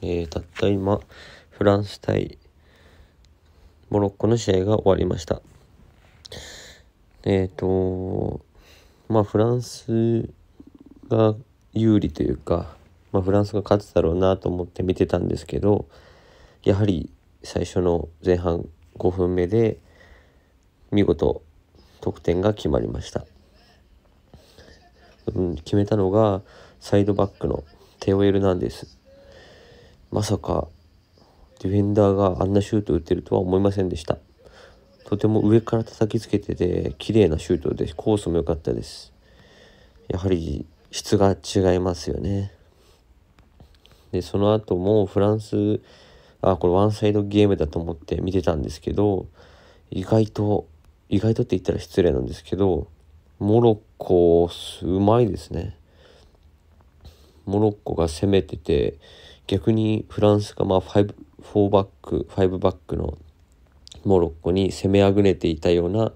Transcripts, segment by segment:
えー、たった今、フランス対モロッコの試合が終わりました。えっ、ー、と、まあ、フランスが有利というか、まあ、フランスが勝つだろうなと思って見てたんですけど、やはり最初の前半5分目で、見事、得点が決まりました。うん、決めたのが、サイドバックのテオ・エルナンデス。まさかディフェンダーがあんなシュート打てるとは思いませんでした。とても上から叩きつけてて綺麗なシュートでコースも良かったです。やはり質が違いますよね。でその後もフランスあこれワンサイドゲームだと思って見てたんですけど意外と意外とって言ったら失礼なんですけどモロッコうまいですね。モロッコが攻めてて逆にフランスがまあ5 4バック5バックのモロッコに攻めあぐねていたような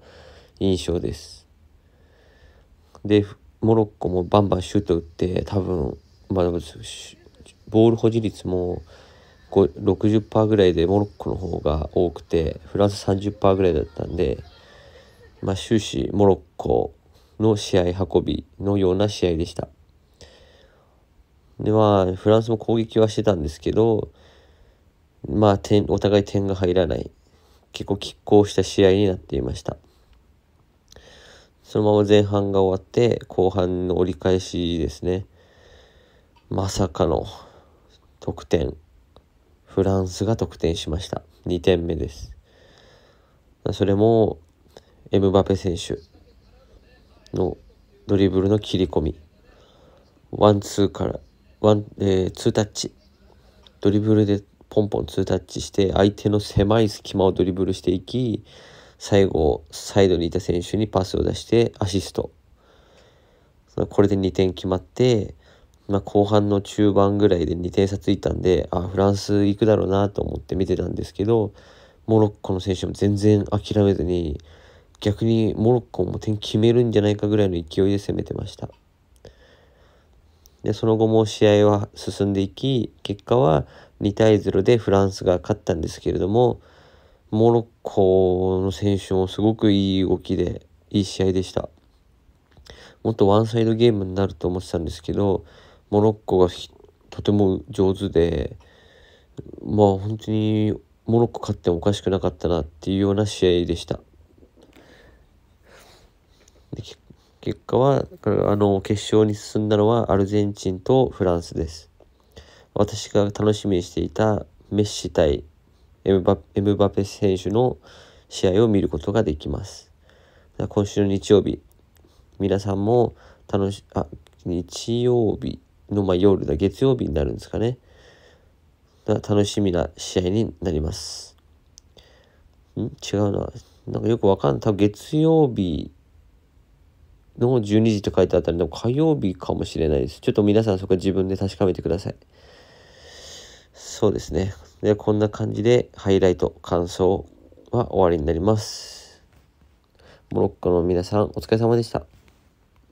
印象です。でモロッコもバンバンシュート打って多分、まあ、ボール保持率も60%ぐらいでモロッコの方が多くてフランス30%ぐらいだったんで、まあ、終始モロッコの試合運びのような試合でした。でまあフランスも攻撃はしてたんですけどまあ点お互い点が入らない結構拮抗した試合になっていましたそのまま前半が終わって後半の折り返しですねまさかの得点フランスが得点しました2点目ですそれもエムバペ選手のドリブルの切り込みワンツーからワン、えー、ツータッチ。ドリブルでポンポンツータッチして、相手の狭い隙間をドリブルしていき、最後、サイドにいた選手にパスを出してアシスト。これで2点決まって、まあ、後半の中盤ぐらいで2点差ついたんで、あ、フランス行くだろうなと思って見てたんですけど、モロッコの選手も全然諦めずに、逆にモロッコも点決めるんじゃないかぐらいの勢いで攻めてました。で、その後も試合は進んでいき、結果は2対0でフランスが勝ったんですけれども、モロッコの選手もすごくいい動きで、いい試合でした。もっとワンサイドゲームになると思ってたんですけど、モロッコがとても上手で、まあ本当にモロッコ勝ってもおかしくなかったなっていうような試合でした。結果は、あの、決勝に進んだのはアルゼンチンとフランスです。私が楽しみにしていたメッシ対エムバエムバペ選手の試合を見ることができます。今週の日曜日、皆さんも楽し、あ、日曜日の、まあ、夜だ、月曜日になるんですかね。楽しみな試合になります。ん違うな。なんかよくわかんない。多分月曜日の12時と書いてあったり、で、火曜日かもしれないです。ちょっと皆さんそこは自分で確かめてください。そうですね。で、こんな感じでハイライト、感想は終わりになります。モロッコの皆さん、お疲れ様でした。